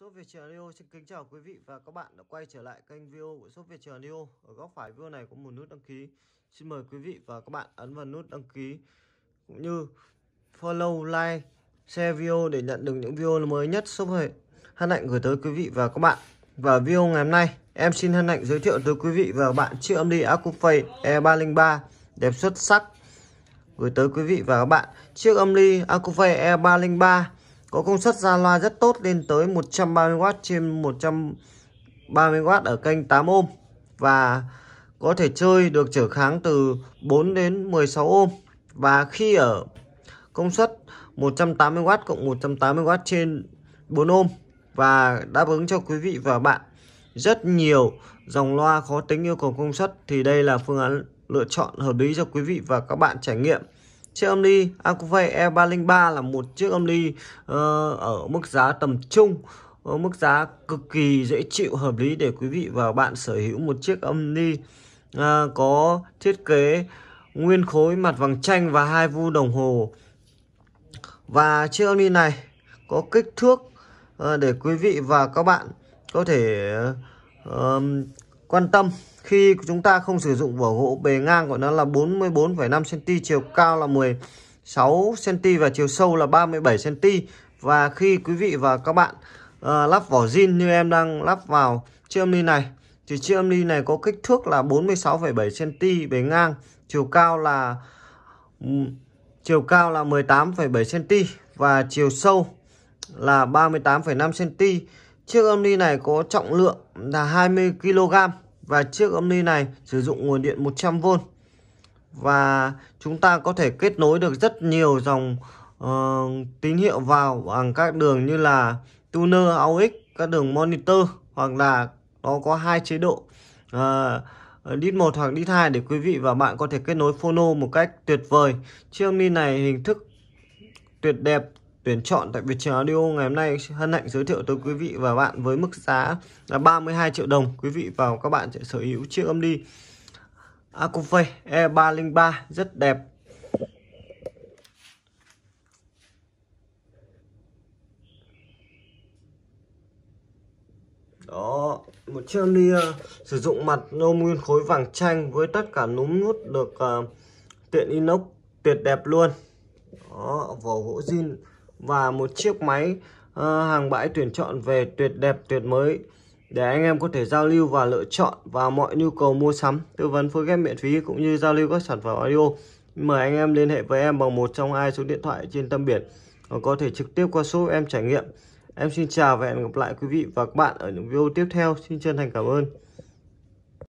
Shop Việt Leo xin kính chào quý vị và các bạn đã quay trở lại kênh video của Shop Việt Leo Ở góc phải video này có một nút đăng ký. Xin mời quý vị và các bạn ấn vào nút đăng ký cũng như follow, like, share video để nhận được những video mới nhất Shop Việt. Hân hạnh gửi tới quý vị và các bạn. Và video ngày hôm nay em xin hân hạnh giới thiệu tới quý vị và các bạn chiếc âm đi Acufay E303 đẹp xuất sắc gửi tới quý vị và các bạn chiếc âm ly Acufay E303 có công suất ra loa rất tốt lên tới 130W trên 130W ở kênh 8 ohm và có thể chơi được trở kháng từ 4 đến 16 ohm và khi ở công suất 180W cộng 180W trên 4 ohm và đáp ứng cho quý vị và bạn rất nhiều dòng loa khó tính yêu cầu công suất thì đây là phương án lựa chọn hợp lý cho quý vị và các bạn trải nghiệm chiếc âm ly Acuvay à, E303 là một chiếc âm ly uh, ở mức giá tầm trung ở ờ, mức giá cực kỳ dễ chịu hợp lý để quý vị và bạn sở hữu một chiếc âm ly uh, có thiết kế nguyên khối mặt vàng chanh và hai vu đồng hồ và chiếc âm ly này có kích thước uh, để quý vị và các bạn có thể uh, quan tâm khi chúng ta không sử dụng vỏ gỗ bề ngang của nó là 44,5 cm, chiều cao là 16 cm và chiều sâu là 37 cm. Và khi quý vị và các bạn uh, lắp vỏ zin như em đang lắp vào chiếc âm ly này thì chiếc âm ly này có kích thước là 46,7 cm bề ngang, chiều cao là chiều cao là 18,7 cm và chiều sâu là 38,5 cm Chiếc âm ly này có trọng lượng là 20 kg và chiếc âm ly này sử dụng nguồn điện 100V. Và chúng ta có thể kết nối được rất nhiều dòng uh, tín hiệu vào bằng các đường như là tuner, AUX, các đường monitor hoặc là nó có hai chế độ uh, đít 1 hoặc đi hai để quý vị và bạn có thể kết nối phono một cách tuyệt vời. Chiếc âm ly này hình thức tuyệt đẹp tuyển chọn tại Việt Trường Audio ngày hôm nay hân hạnh giới thiệu tới quý vị và bạn với mức giá là 32 triệu đồng quý vị và các bạn sẽ sở hữu chiếc âm đi Acove E303 rất đẹp đó một chiếc âm đi uh, sử dụng mặt nhôm nguyên khối vàng chanh với tất cả núm nút được uh, tiện inox tuyệt đẹp luôn đó vỏ gỗ zin và một chiếc máy uh, hàng bãi tuyển chọn về tuyệt đẹp tuyệt mới để anh em có thể giao lưu và lựa chọn và mọi nhu cầu mua sắm tư vấn phối ghép miễn phí cũng như giao lưu các sản phẩm audio mời anh em liên hệ với em bằng một trong hai số điện thoại trên tâm biển hoặc có thể trực tiếp qua số em trải nghiệm em xin chào và hẹn gặp lại quý vị và các bạn ở những video tiếp theo xin chân thành cảm ơn